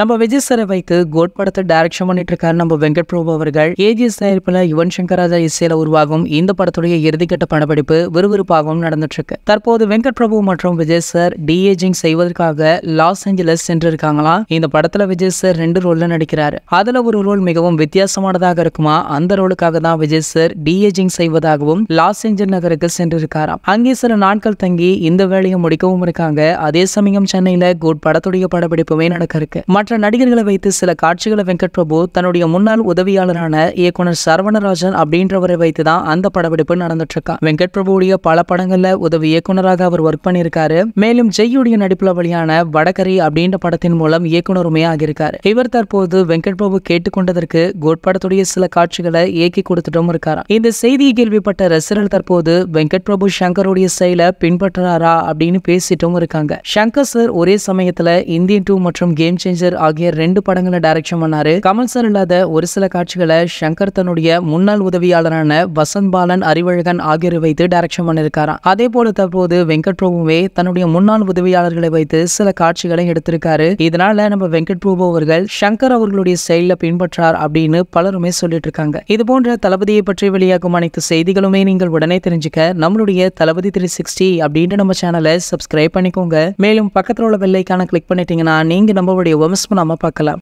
நம்ம விஜய் சரவைக்கு கோட் படத்தை டைரக்ஷன் பண்ணிட்டு இருக்காரு நம்ம வெங்கட் பிரபு அவர்கள் ஏஜிஎஸ் தயாரிப்புல யுவன் சங்கர் ராஜா இசையில உருவாகும் இந்த படத்துடைய இறுதிக்கட்ட படப்பிடிப்பு விறுவிறுப்பாகவும் நடந்துட்டு இருக்கு தற்போது வெங்கட் பிரபு மற்றும் விஜய் சார் டிஏஜிங் செய்வதற்காக லாஸ் ஏஞ்சலஸ் சென்றிருக்காங்களா இந்த படத்துல விஜய் சார் ரெண்டு ரோல்ல நடிக்கிறாரு அதுல ஒரு ரோல் மிகவும் வித்தியாசமானதாக இருக்குமா அந்த ரோலுக்காக தான் விஜய் சார் டிஏஜிங் செய்வதாகவும் லாஸ் ஏஞ்சல் நகருக்கு சென்றிருக்காராம் அங்கே சில நாட்கள் தங்கி இந்த வேலையை முடிக்கவும் இருக்காங்க அதே சமயம் சென்னையில கோட் படத்துடைய படப்பிடிப்புமே நடக்க இருக்கு மற்ற நடிகர்களை வைத்து சில காட்சிகளை வெங்கட் பிரபு தன்னுடைய முன்னாள் உதவியாளரான இயக்குனர் சரவணராஜன் அப்படின்றவரை வைத்து தான் அந்த படப்பிடிப்பு நடந்துட்டு இருக்கா வெங்கட் பிரபுடைய பல படங்கள்ல உதவி இயக்குனராக அவர் ஒர்க் பண்ணியிருக்காரு மேலும் ஜெய்யுடைய நடிப்புல வழியான வடகரி அப்படின்ற படத்தின் மூலம் இயக்குனருமே ஆகியிருக்காரு இவர் தற்போது வெங்கட் பிரபு கேட்டுக்கொண்டதற்கு கோட் படத்துடைய சில காட்சிகளை இயக்கி கொடுத்துட்டும் இருக்காராம் இந்த செய்தியை கேள்விப்பட்ட ரசிகர்கள் தற்போது வெங்கட் பிரபு சங்கருடைய செயலை பின்பற்றுறாரா அப்படின்னு பேசிட்டும் இருக்காங்க சங்கர் சார் ஒரே சமயத்துல இந்தியன் டூ மற்றும் கேம் சேஞ்சர் ஜோக்கர் ஆகிய ரெண்டு படங்களை டைரக்ஷன் பண்ணாரு கமல் சார் இல்லாத ஒரு சில காட்சிகளை சங்கர் தன்னுடைய முன்னாள் உதவியாளரான வசந்த் பாலன் அறிவழகன் ஆகியோரை வைத்து டைரக்ஷன் பண்ணிருக்காராம் அதே போல தற்போது வெங்கட் பிரபுவே தன்னுடைய முன்னாள் உதவியாளர்களை வைத்து சில காட்சிகளை எடுத்திருக்காரு இதனால நம்ம வெங்கட் பிரபு அவர்கள் சங்கர் அவர்களுடைய செயல பின்பற்றார் அப்படின்னு பலருமே சொல்லிட்டு இருக்காங்க இது போன்ற தளபதியை பற்றி வெளியாகும் அனைத்து செய்திகளுமே நீங்கள் உடனே தெரிஞ்சுக்க நம்மளுடைய தளபதி த்ரீ சிக்ஸ்டி அப்படின்ட்டு நம்ம சேனலை சப்ஸ்கிரைப் பண்ணிக்கோங்க மேலும் பக்கத்தில் உள்ள வெள்ளைக்கான கிளிக் பண்ணிட்டீங்கன்னா நீங்க நம்மளுடைய வம்ச ஃபஸ்ட் நம்ம பார்க்கலாம்